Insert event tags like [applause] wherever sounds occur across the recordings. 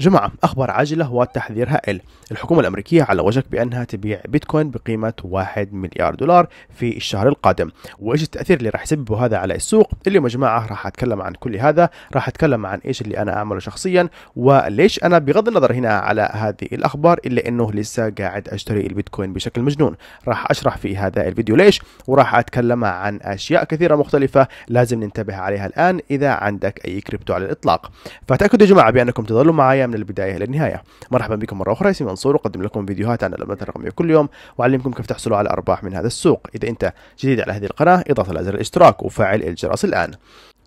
جمعة أخبار عاجلة وتحذير هائل الحكومة الأمريكية على وشك بأنها تبيع بيتكوين بقيمة 1 مليار دولار في الشهر القادم وإيش التأثير اللي راح يسببه هذا على السوق اليوم يا جماعة راح أتكلم عن كل هذا راح أتكلم عن إيش اللي أنا أعمله شخصيا وليش أنا بغض النظر هنا على هذه الأخبار إلا أنه لسه قاعد أشتري البيتكوين بشكل مجنون راح أشرح في هذا الفيديو ليش وراح أتكلم عن أشياء كثيرة مختلفة لازم ننتبه عليها الآن إذا عندك أي كريبتو على الإطلاق فتأكدوا يا جماعة بأنكم تظلوا معايا من البدايه الى النهايه مرحبا بكم مره اخرى اسمي منصور اقدم لكم فيديوهات عن العملات الرقميه كل يوم واعلمكم كيف تحصلوا على ارباح من هذا السوق اذا انت جديد على هذه القناه اضغط على زر الاشتراك وفعل الجرس الان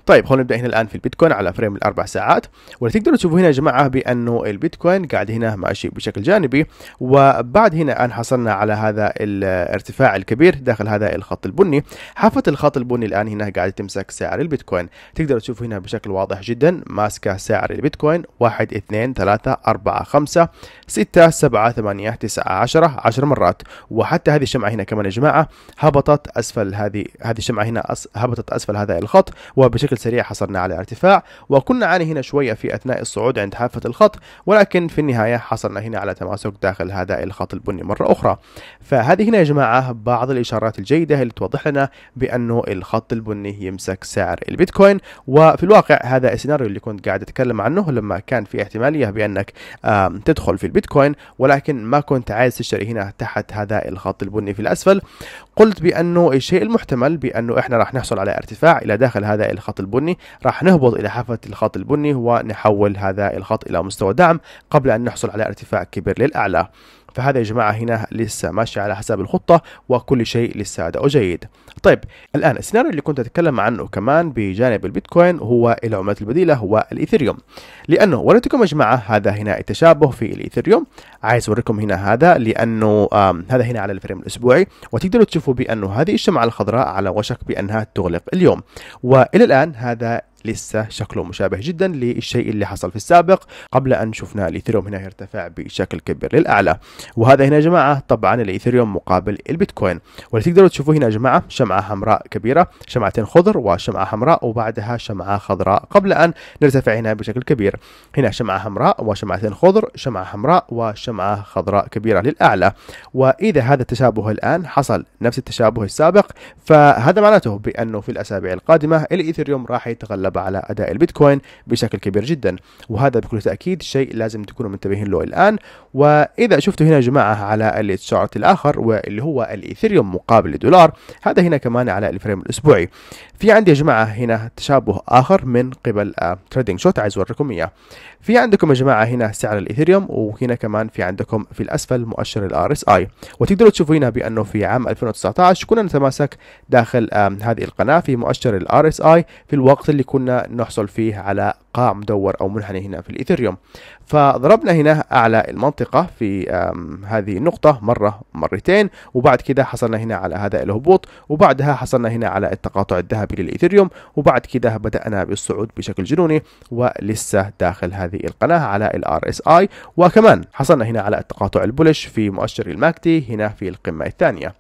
طيب خلونا نبدا هنا الان في البيتكوين على فريم الاربع ساعات واللي تقدروا تشوفوا هنا يا جماعه بانه البيتكوين قاعد هنا ماشي بشكل جانبي وبعد هنا ان حصلنا على هذا الارتفاع الكبير داخل هذا الخط البني حافه الخط البني الان هنا قاعد تمسك سعر البيتكوين تقدروا تشوفوا هنا بشكل واضح جدا ماسكه سعر البيتكوين 1 2 3 4 5 6 7 8 9 10 10 مرات وحتى هذه الشمعه هنا كمان يا جماعه هبطت اسفل هذه هذه الشمعه هنا هبطت اسفل هذا الخط وبشكل بشكل سريع حصلنا على ارتفاع وكنا عاني هنا شوية في أثناء الصعود عند حافة الخط ولكن في النهاية حصلنا هنا على تماسك داخل هذا الخط البني مرة أخرى فهذه هنا يا جماعة بعض الإشارات الجيدة اللي توضح لنا بأنه الخط البني يمسك سعر البيتكوين وفي الواقع هذا السيناريو اللي كنت قاعد أتكلم عنه لما كان في احتمالية بأنك تدخل في البيتكوين ولكن ما كنت عايز تشتري هنا تحت هذا الخط البني في الأسفل قلت بأنه الشيء المحتمل بأنه إحنا راح نحصل على ارتفاع إلى داخل هذا الخط البني راح نهبط الى حافه الخط البني ونحول هذا الخط الى مستوى دعم قبل ان نحصل على ارتفاع كبير للاعلى فهذا يا جماعه هنا لسه ماشي على حساب الخطه وكل شيء لسه اداؤه جيد طيب الان السيناريو اللي كنت اتكلم عنه كمان بجانب البيتكوين هو العملات البديله هو الايثيريوم لانه وريتكم يا جماعه هذا هنا التشابه في الايثيريوم عايز اوريكم هنا هذا لانه هذا هنا على الفريم الاسبوعي وتقدروا تشوفوا بانه هذه الشمعه الخضراء على وشك بانها تغلق اليوم والى الان هذا لسه شكله مشابه جدا للشيء اللي حصل في السابق قبل أن شفنا الإيثيريوم هنا يرتفع بشكل كبير للأعلى وهذا هنا يا جماعة طبعا الإيثيريوم مقابل البيتكوين واللي تقدروا تشوفوا هنا يا جماعة شمعة حمراء كبيرة شمعتين خضر وشمعة حمراء وبعدها شمعة خضراء قبل أن نرتفع هنا بشكل كبير هنا شمعة حمراء وشمعتين خضر شمعة حمراء وشمعة خضراء كبيرة للأعلى وإذا هذا التشابه الآن حصل نفس التشابه السابق فهذا معناته بأنه في الأسابيع القادمة الإيثيريوم راح يتغلب الرقابة على أداء البيتكوين بشكل كبير جدا وهذا بكل تأكيد شيء لازم تكونوا منتبهين له الآن وإذا شفتوا هنا يا جماعة على الشارت الآخر واللي هو الإيثيريوم مقابل الدولار هذا هنا كمان على الفريم الأسبوعي في عندي يا جماعة هنا تشابه آخر من قبل تريدنج آه، شوت عايز أوريكم إياه في عندكم يا جماعه هنا سعر الايثيريوم وهنا كمان في عندكم في الاسفل مؤشر الار اس اي وتقدروا تشوفوا هنا بانه في عام 2019 كنا نتماسك داخل هذه القناه في مؤشر الار اس اي في الوقت اللي كنا نحصل فيه على قاع مدور أو منحني هنا في الإيثيريوم فضربنا هنا أعلى المنطقة في هذه النقطة مرة مرتين وبعد كده حصلنا هنا على هذا الهبوط وبعدها حصلنا هنا على التقاطع الذهبي للإيثيريوم وبعد كده بدأنا بالصعود بشكل جنوني ولسه داخل هذه القناة على الار اس اي وكمان حصلنا هنا على التقاطع البولش في مؤشر الماكدي هنا في القمة الثانية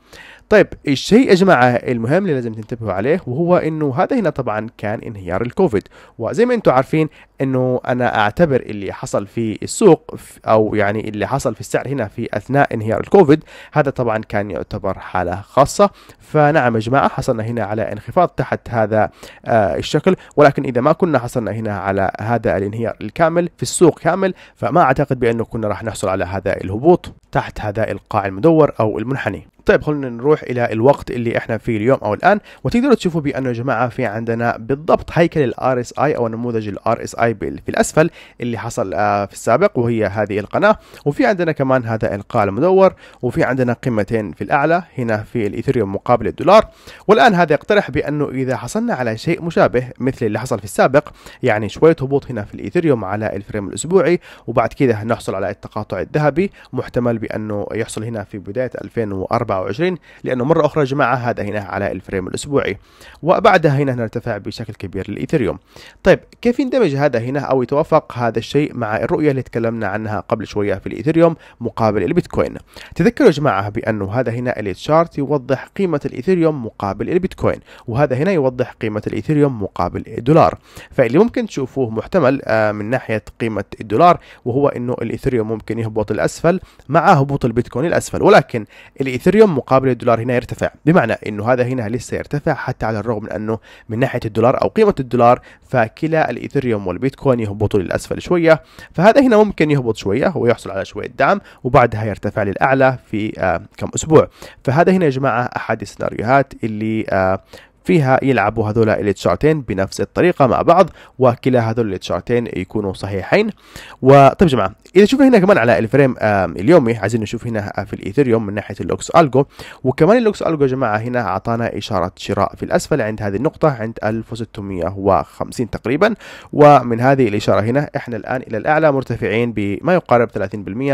طيب الشيء يا جماعه المهم اللي لازم تنتبهوا عليه وهو انه هذا هنا طبعا كان انهيار الكوفيد وزي ما انتم عارفين انه انا اعتبر اللي حصل في السوق او يعني اللي حصل في السعر هنا في اثناء انهيار الكوفيد هذا طبعا كان يعتبر حاله خاصه فنعم يا جماعه حصلنا هنا على انخفاض تحت هذا آه الشكل ولكن اذا ما كنا حصلنا هنا على هذا الانهيار الكامل في السوق كامل فما اعتقد بانه كنا راح نحصل على هذا الهبوط تحت هذا القاع المدور او المنحني طيب خلونا نروح الى الوقت اللي احنا فيه اليوم او الان وتقدروا تشوفوا بانه يا جماعه في عندنا بالضبط هيكل الار اس اي او نموذج الار اس اي في الاسفل اللي حصل آه، في السابق وهي هذه القناه وفي عندنا كمان هذا القاع المدور وفي عندنا قيمتين في الاعلى هنا في الايثيريوم مقابل الدولار والان هذا يقترح بانه اذا حصلنا على شيء مشابه مثل اللي حصل في السابق يعني شويه هبوط هنا في الايثيريوم على الفريم الاسبوعي وبعد كذا نحصل على التقاطع الذهبي محتمل بانه يحصل هنا في بدايه 2004 24 لأنه مرة أخرى جماعة هذا هنا على الفريم الأسبوعي وبعدها هنا نرتفع بشكل كبير للإيثيريوم طيب كيف يندمج هذا هنا أو يتوافق هذا الشيء مع الرؤية اللي تكلمنا عنها قبل شوية في الإيثيريوم مقابل البيتكوين تذكروا يا جماعة بأنه هذا هنا التشارت يوضح قيمة الإيثيريوم مقابل البيتكوين وهذا هنا يوضح قيمة الإيثيريوم مقابل الدولار فاللي ممكن تشوفوه محتمل آه، من ناحية قيمة الدولار وهو أنه الإيثيريوم ممكن يهبط الأسفل مع هبوط البيتكوين الأسفل ولكن الإيثيريوم اليوم مقابل الدولار هنا يرتفع بمعنى انه هذا هنا لسه يرتفع حتى على الرغم من انه من ناحيه الدولار او قيمه الدولار فكلا الايثريوم والبيتكوين يهبطوا للاسفل شويه فهذا هنا ممكن يهبط شويه ويحصل على شويه دعم وبعدها يرتفع للاعلى في آه كم اسبوع فهذا هنا يا جماعه احد السيناريوهات اللي آه فيها يلعبوا هذول الاتشارتين بنفس الطريقة مع بعض وكلا هذول الاتشارتين يكونوا صحيحين وطيب جماعة إذا شفنا هنا كمان على الفريم اليومي عايزين نشوف هنا آه، في الإيثيريوم من ناحية اللوكس ألجو وكمان اللوكس ألجو جماعة هنا أعطانا إشارة شراء في الأسفل عند هذه النقطة عند 1650 تقريبا ومن هذه الإشارة هنا إحنا الآن إلى الأعلى مرتفعين بما يقارب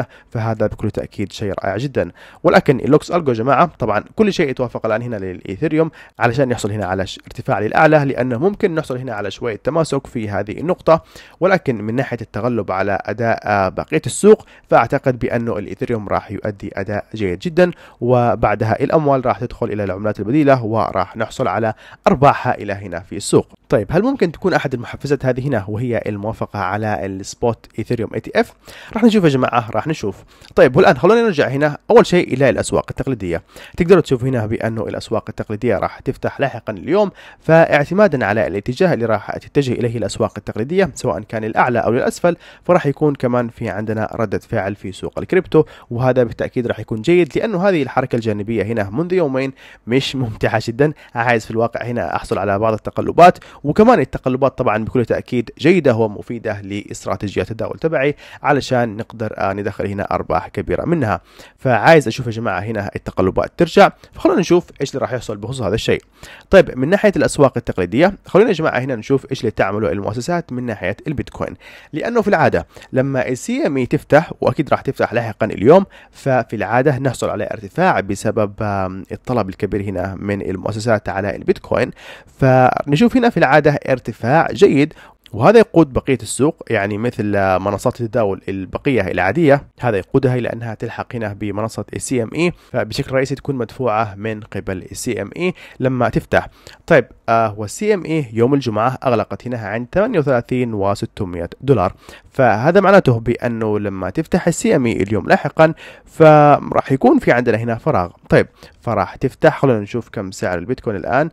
30% فهذا بكل تأكيد شيء رائع جدا ولكن اللوكس ألجو جماعة طبعا كل شيء يتوافق الآن هنا للإيثيريوم علشان يحصل هنا هنا على ارتفاع للأعلى لأنه ممكن نحصل هنا على شوية تماسك في هذه النقطة ولكن من ناحية التغلب على أداء آه، بقية السوق فأعتقد بأنه الإيثريوم راح يؤدي أداء جيد جدا وبعدها الأموال راح تدخل إلى العملات البديلة وراح نحصل على أرباح هائلة هنا في السوق طيب هل ممكن تكون احد المحفزات هذه هنا وهي الموافقه على السبوت ايثيريوم اي تي اف راح نشوف يا جماعه راح نشوف طيب والان خلونا نرجع هنا اول شيء الى الاسواق التقليديه تقدروا تشوفوا هنا بانه الاسواق التقليديه راح تفتح لاحقا اليوم فاعتمادا على الاتجاه اللي راح تتجه اليه الاسواق التقليديه سواء كان الاعلى او الاسفل فراح يكون كمان في عندنا رده فعل في سوق الكريبتو وهذا بالتاكيد راح يكون جيد لانه هذه الحركه الجانبيه هنا منذ يومين مش ممتعه جدا عايز في الواقع هنا احصل على بعض التقلبات وكمان التقلبات طبعا بكل تاكيد جيده ومفيده لاستراتيجيات التداول تبعي علشان نقدر آه، ندخل هنا ارباح كبيره منها فعايز اشوف يا جماعه هنا التقلبات ترجع فخلونا نشوف ايش اللي راح يحصل بخصوص هذا الشيء طيب من ناحيه الاسواق التقليديه خلونا يا جماعه هنا نشوف ايش اللي تعمله المؤسسات من ناحيه البيتكوين لانه في العاده لما السي ام تفتح واكيد راح تفتح لاحقا اليوم ففي العاده نحصل على ارتفاع بسبب الطلب الكبير هنا من المؤسسات على البيتكوين فنشوف هنا في العادة كالعادة ارتفاع جيد وهذا يقود بقية السوق يعني مثل منصات التداول البقية العادية هذا يقودها إلى أنها تلحق هنا بمنصة السي ام اي فبشكل رئيسي تكون مدفوعة من قبل السي ام اي لما تفتح طيب والسي ام اي يوم الجمعة أغلقت هنا عند 38 و600 دولار فهذا معناته بأنه لما تفتح السي ام اي اليوم لاحقا فراح يكون في عندنا هنا فراغ طيب فراح تفتح خلونا نشوف كم سعر البيتكوين الآن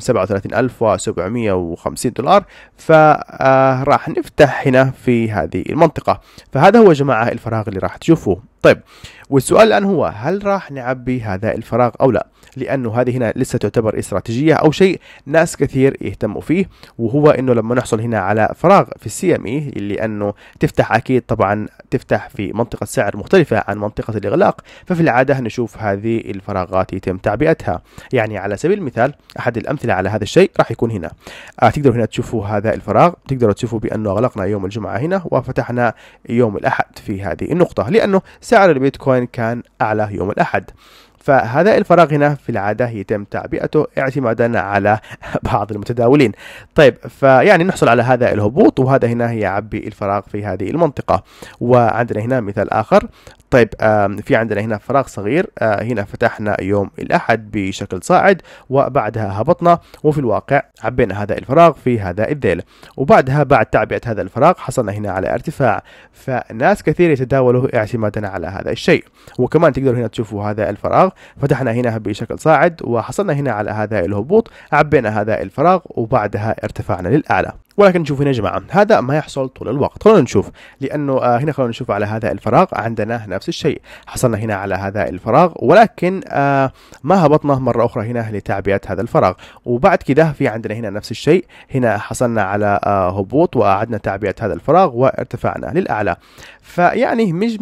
37750 دولار فراح آه، نفتح هنا في هذه المنطقة فهذا هو جماعة الفراغ اللي راح تشوفوه طيب والسؤال الآن هو هل راح نعبي هذا الفراغ أو لا لأنه هذه هنا لسه تعتبر استراتيجية أو شيء ناس كثير يهتموا فيه وهو أنه لما نحصل هنا على فراغ في السي ام اي لأنه تفتح أكيد طبعا تفتح في منطقة سعر مختلفة عن منطقة الإغلاق ففي العادة نشوف هذه الفراغات يتم تعبئتها يعني على سبيل المثال أحد الأمثلة على هذا الشيء راح يكون هنا آه تقدروا هنا تشوفوا هذا الفراغ تقدروا تشوفوا بأنه أغلقنا يوم الجمعة هنا وفتحنا يوم الأحد في هذه النقطة لأنه سعر البيتكوين كان أعلى يوم الأحد فهذا الفراغ هنا في العادة يتم تعبئته اعتمادا على [laughs] بعض المتداولين طيب فيعني نحصل على هذا الهبوط وهذا هنا يعبي الفراغ في هذه المنطقة وعندنا هنا مثال آخر طيب آه، في عندنا هنا فراغ صغير آه، هنا فتحنا يوم الأحد بشكل صاعد وبعدها هبطنا وفي الواقع عبينا هذا الفراغ في هذا الذيل وبعدها بعد تعبئة هذا الفراغ حصلنا هنا على ارتفاع فناس كثير يتداولوا اعتمادا على هذا الشيء وكمان تقدروا هنا تشوفوا هذا الفراغ فتحنا هنا بشكل صاعد وحصلنا هنا على هذا الهبوط عبينا هذا الفراغ وبعدها ارتفعنا للأعلى ولكن نشوف هنا يا جماعه هذا ما يحصل طول الوقت خلونا نشوف لانه آه هنا خلونا نشوف على هذا الفراغ عندنا نفس الشيء حصلنا هنا على هذا الفراغ ولكن آه ما هبطنا مره اخرى هنا لتعبئه هذا الفراغ وبعد كده في عندنا هنا نفس الشيء هنا حصلنا على آه هبوط واعدنا تعبئه هذا الفراغ وارتفعنا للاعلى فيعني مش 100%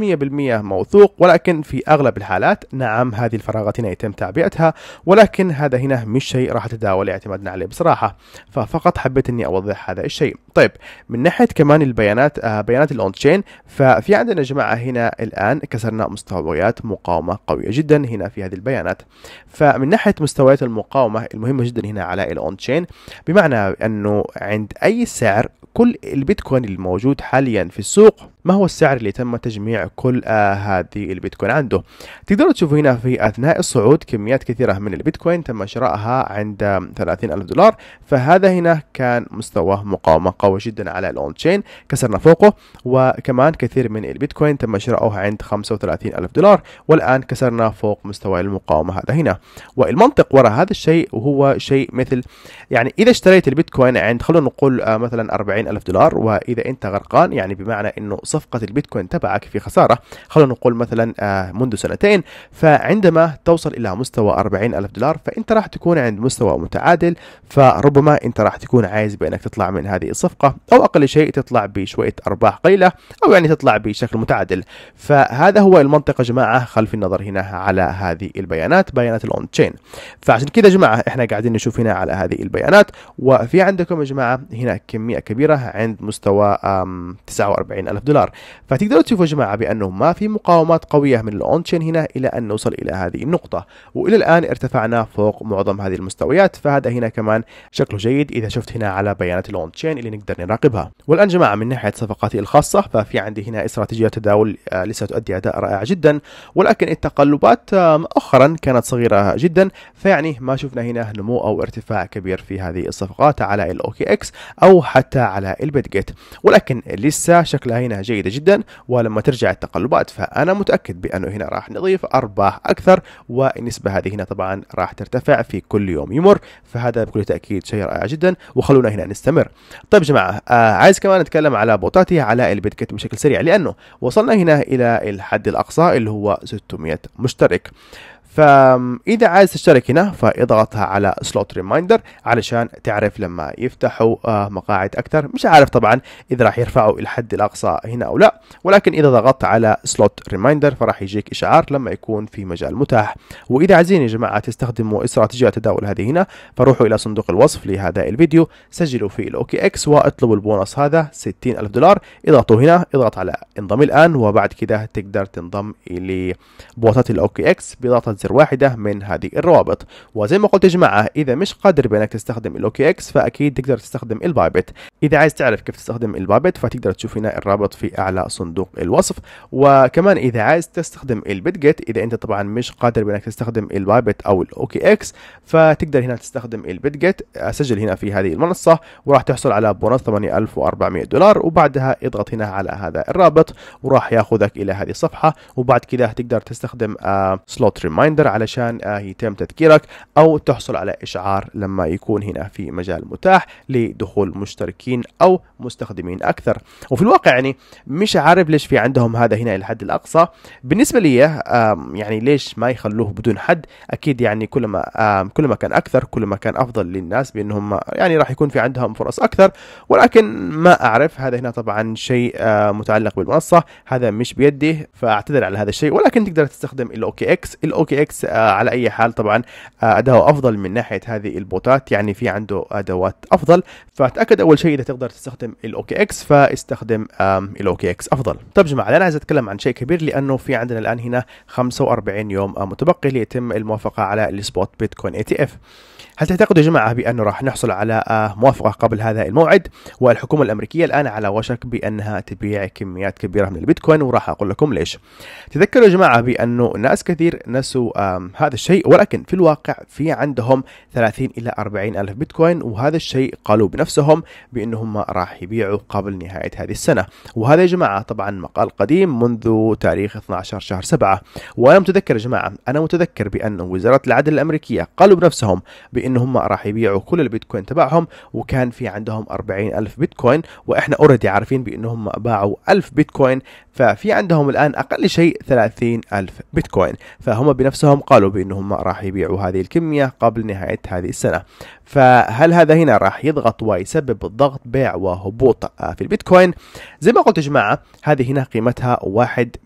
موثوق ولكن في اغلب الحالات نعم هذه الفراغات هنا يتم تعبئتها ولكن هذا هنا مش شيء راح تداول اعتمادنا عليه بصراحه ففقط حبيت اني اوضح هذا şey طيب من ناحيه كمان البيانات آه بيانات الاون تشين ففي عندنا يا جماعه هنا الان كسرنا مستويات مقاومه قويه جدا هنا في هذه البيانات فمن ناحيه مستويات المقاومه المهمه جدا هنا على الاون تشين بمعنى انه عند اي سعر كل البيتكوين الموجود حاليا في السوق ما هو السعر اللي تم تجميع كل آه هذه البيتكوين عنده تقدروا تشوفوا هنا في اثناء الصعود كميات كثيره من البيتكوين تم شرائها عند 30 ألف دولار فهذا هنا كان مستوى مقاومه قوي جدا على الاون تشين كسرنا فوقه وكمان كثير من البيتكوين تم شراؤها عند 35 ألف دولار والآن كسرنا فوق مستوى المقاومة هذا هنا والمنطق وراء هذا الشيء وهو شيء مثل يعني إذا اشتريت البيتكوين عند خلونا نقول آه، مثلا 40 ألف دولار وإذا أنت غرقان يعني بمعنى أنه صفقة البيتكوين تبعك في خسارة خلونا نقول مثلا آه، منذ سنتين فعندما توصل إلى مستوى 40 ألف دولار فأنت راح تكون عند مستوى متعادل فربما أنت راح تكون عايز بأنك تطلع من هذه الصفقة الصفقة أو أقل شيء تطلع بشوية أرباح قليلة أو يعني تطلع بشكل متعادل فهذا هو المنطقه جماعة خلف النظر هنا على هذه البيانات بيانات الأون تشين فعشان كذا جماعة إحنا قاعدين نشوف هنا على هذه البيانات وفي عندكم يا جماعة هنا كمية كبيرة عند مستوى 49 ألف دولار فتقدروا تشوفوا يا جماعة بأنه ما في مقاومات قوية من الأون تشين هنا إلى أن نوصل إلى هذه النقطة وإلى الآن ارتفعنا فوق معظم هذه المستويات فهذا هنا كمان شكله جيد إذا شفت هنا على بيانات الأون تشين اللي نقدر نراقبها والآن جماعة من ناحية صفقاتي الخاصة ففي عندي هنا استراتيجية تداول لسه آه، تؤدي أداء رائع جدا ولكن التقلبات مؤخرا كانت صغيرة جدا فيعني ما شفنا هنا نمو أو ارتفاع كبير في هذه الصفقات على الأوكي إكس أو حتى على جيت ولكن لسه شكلها هنا جيدة جدا ولما ترجع التقلبات فأنا متأكد بأنه هنا راح نضيف أرباح أكثر والنسبة هذه هنا طبعا راح ترتفع في كل يوم يمر فهذا بكل تأكيد شيء رائع جدا وخلونا هنا نستمر طيب جماعة جماعه آه عايز كمان اتكلم على بوتاتي على البيتكيت بشكل سريع لانه وصلنا هنا الى الحد الاقصى اللي هو 600 مشترك فاذا عايز تشترك هنا فاضغطها على سلوت ريمايندر علشان تعرف لما يفتحوا آه، مقاعد اكثر مش عارف طبعا اذا راح يرفعوا الحد الاقصى هنا او لا ولكن اذا ضغطت على سلوت ريمايندر فراح يجيك اشعار لما يكون في مجال متاح واذا عايزين يا جماعه تستخدموا استراتيجيه التداول هذه هنا فروحوا الى صندوق الوصف لهذا الفيديو سجلوا في الاوكي اكس واطلبوا البونص هذا 60 الف دولار اضغطوا هنا اضغط على انضم الان وبعد كده تقدر تنضم لبوصات الاوكي اكس بضغطه متر واحدة من هذه الروابط وزي ما قلت يا جماعة إذا مش قادر بأنك تستخدم الأوكي إكس فأكيد تقدر تستخدم البايبت إذا عايز تعرف كيف تستخدم البايبت فتقدر تشوف هنا الرابط في أعلى صندوق الوصف وكمان إذا عايز تستخدم البيت جيت إذا أنت طبعا مش قادر بأنك تستخدم البايبت أو الأوكي إكس فتقدر هنا تستخدم البيت جيت سجل هنا في هذه المنصة وراح تحصل على بونص 8400 دولار وبعدها اضغط هنا على هذا الرابط وراح ياخذك إلى هذه الصفحة وبعد كده تقدر تستخدم سلوت آه، ريمايند ريمايندر علشان آه، يتم تذكيرك او تحصل على اشعار لما يكون هنا في مجال متاح لدخول مشتركين او مستخدمين اكثر وفي الواقع يعني مش عارف ليش في عندهم هذا هنا الحد الاقصى بالنسبه لي آه، يعني ليش ما يخلوه بدون حد اكيد يعني كلما آه، كلما كان اكثر كلما كان افضل للناس بانهم يعني راح يكون في عندهم فرص اكثر ولكن ما اعرف هذا هنا طبعا شيء متعلق بالمنصه هذا مش بيدي فاعتذر على هذا الشيء ولكن تقدر تستخدم الاوكي اكس الاوكي اكس آه، على اي حال طبعا آه، اداؤه افضل من ناحيه هذه البوتات يعني في عنده ادوات افضل فتاكد اول شيء اذا تقدر تستخدم الاوكي اكس فاستخدم الاوكي اكس افضل طب جماعه الان عايز اتكلم عن شيء كبير لانه في عندنا الان هنا 45 يوم آه، متبقي ليتم الموافقه على السبوت بيتكوين اي تي اف هل تعتقدوا يا جماعه بانه راح نحصل على موافقه قبل هذا الموعد والحكومه الامريكيه الان على وشك بانها تبيع كميات كبيره من البيتكوين وراح اقول لكم ليش تذكروا يا جماعه بانه ناس كثير نسوا هذا الشيء ولكن في الواقع في عندهم 30 إلى 40 ألف بيتكوين وهذا الشيء قالوا بنفسهم بأنهم راح يبيعوا قبل نهاية هذه السنة وهذا يا جماعة طبعا مقال قديم منذ تاريخ 12 شهر 7 وأنا متذكر يا جماعة أنا متذكر بأن وزارة العدل الأمريكية قالوا بنفسهم بأنهم راح يبيعوا كل البيتكوين تبعهم وكان في عندهم 40 ألف بيتكوين وإحنا أوريدي عارفين بأنهم باعوا 1000 بيتكوين ففي عندهم الآن أقل شيء 30 ألف بيتكوين فهم بنفس نفسهم قالوا بأنهم راح يبيعوا هذه الكمية قبل نهاية هذه السنة فهل هذا هنا راح يضغط ويسبب ضغط بيع وهبوط في البيتكوين زي ما قلت يا جماعة هذه هنا قيمتها 1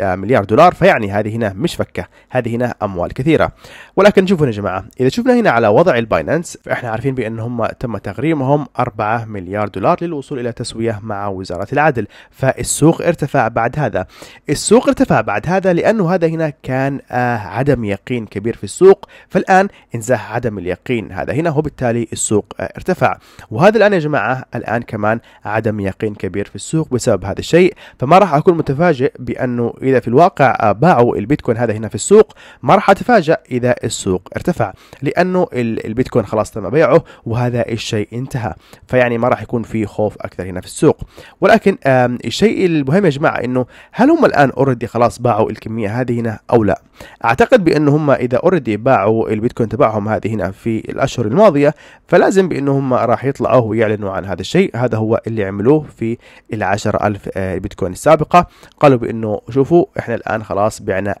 آه، مليار دولار فيعني هذه هنا مش فكة هذه هنا أموال كثيرة ولكن شوفوا يا جماعة إذا شفنا هنا على وضع الباينانس فإحنا عارفين بانهم تم تغريمهم 4 مليار دولار للوصول إلى تسوية مع وزارة العدل فالسوق ارتفع بعد هذا السوق ارتفع بعد هذا لأنه هذا هنا كان آه، عدم يقين كبير في السوق فالآن انزاح عدم اليقين هذا هنا هو بالتالي السوق ارتفع وهذا الآن يا جماعة الآن كمان عدم يقين كبير في السوق بسبب هذا الشيء فما راح أكون متفاجئ بأنه إذا في الواقع باعوا البيتكوين هذا هنا في السوق ما راح أتفاجئ إذا السوق ارتفع لأنه البيتكوين خلاص تم بيعه وهذا الشيء انتهى فيعني ما راح يكون في خوف أكثر هنا في السوق ولكن الشيء المهم يا جماعة أنه هل هم الآن أوريدي خلاص باعوا الكمية هذه هنا أو لا أعتقد اعتقد بانه هم اذا اوريدي باعوا البيتكوين تبعهم هذه هنا في الاشهر الماضيه فلازم بانه هم راح يطلعوا ويعلنوا عن هذا الشيء هذا هو اللي عملوه في ال ألف آه، بيتكوين السابقة قالوا بأنه شوفوا إحنا الآن خلاص بعنا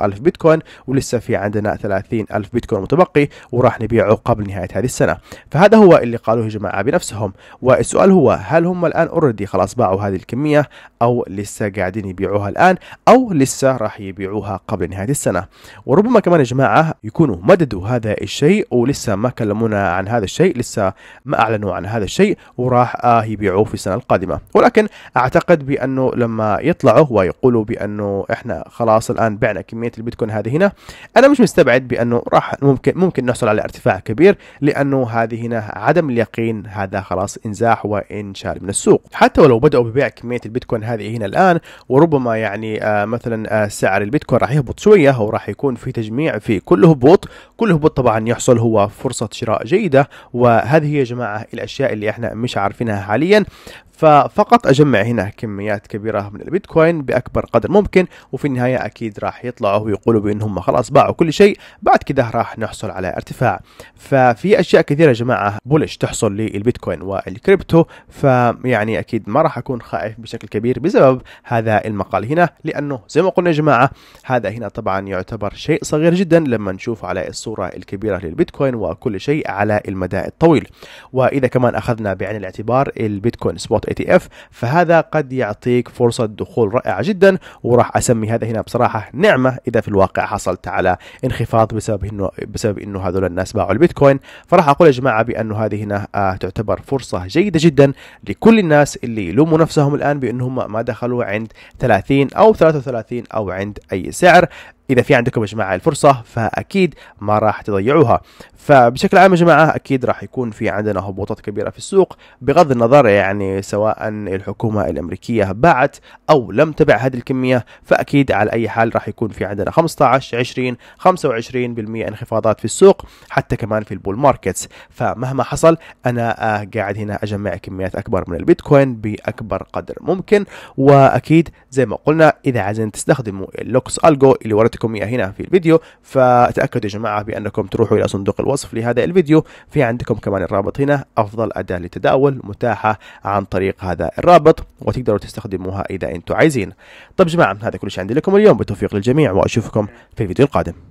ألف بيتكوين ولسه في عندنا ألف بيتكوين متبقي وراح نبيعه قبل نهاية هذه السنة فهذا هو اللي قالوه يا جماعة بنفسهم والسؤال هو هل هم الآن اوريدي خلاص باعوا هذه الكمية أو لسه قاعدين يبيعوها الآن أو لسه راح يبيعوها قبل نهاية السنة وربما كمان يا جماعه يكونوا مددوا هذا الشيء ولسه ما كلمونا عن هذا الشيء لسه ما اعلنوا عن هذا الشيء وراح آه يبيعوه في السنه القادمه ولكن اعتقد بانه لما يطلعوا ويقولوا بانه احنا خلاص الان بعنا كميه البيتكوين هذه هنا انا مش مستبعد بانه راح ممكن ممكن نحصل على ارتفاع كبير لانه هذه هنا عدم اليقين هذا خلاص انزاح وانشال من السوق حتى ولو بداوا ببيع كميه البيتكوين هذه هنا الان وربما يعني آه مثلا آه سعر البيتكوين راح يهبط شويه وراح يكون في تجميع في كل هبوط كل هبوط طبعا يحصل هو فرصة شراء جيدة وهذه يا جماعة الأشياء اللي احنا مش عارفينها حاليا ففقط أجمع هنا كميات كبيرة من البيتكوين بأكبر قدر ممكن وفي النهاية أكيد راح يطلعوا ويقولوا بأنهم خلاص باعوا كل شيء بعد كده راح نحصل على ارتفاع ففي أشياء كثيرة يا جماعة بولش تحصل للبيتكوين والكريبتو فيعني أكيد ما راح أكون خائف بشكل كبير بسبب هذا المقال هنا لأنه زي ما قلنا يا جماعة هذا هنا طبعا يعتبر يعتبر شيء صغير جدا لما نشوف على الصورة الكبيرة للبيتكوين وكل شيء على المدى الطويل وإذا كمان أخذنا بعين الاعتبار البيتكوين سبوت اي تي اف فهذا قد يعطيك فرصة دخول رائعة جدا وراح أسمي هذا هنا بصراحة نعمة إذا في الواقع حصلت على انخفاض بسبب إنه بسبب إنه هذول الناس باعوا البيتكوين فراح أقول يا جماعة بأنه هذه هنا آه، تعتبر فرصة جيدة جدا لكل الناس اللي يلوموا نفسهم الآن بأنهم ما دخلوا عند 30 أو 33 أو عند أي سعر اذا في عندكم يا جماعه الفرصه فاكيد ما راح تضيعوها فبشكل عام يا جماعه اكيد راح يكون في عندنا هبوطات كبيره في السوق بغض النظر يعني سواء الحكومه الامريكيه باعت او لم تبع هذه الكميه فاكيد على اي حال راح يكون في عندنا 15 20 25% انخفاضات في السوق حتى كمان في البول ماركتس فمهما حصل انا قاعد هنا اجمع كميات اكبر من البيتكوين باكبر قدر ممكن واكيد زي ما قلنا اذا عايزين تستخدموا اللوكس الجو اللي وريتكم اعطيتكم اياه هنا في الفيديو فتاكدوا يا جماعه بانكم تروحوا الى صندوق الوصف لهذا الفيديو في عندكم كمان الرابط هنا افضل اداه للتداول متاحه عن طريق هذا الرابط وتقدروا تستخدموها اذا انتم عايزين طب جماعه هذا كل شيء عندي لكم اليوم بالتوفيق للجميع واشوفكم في الفيديو القادم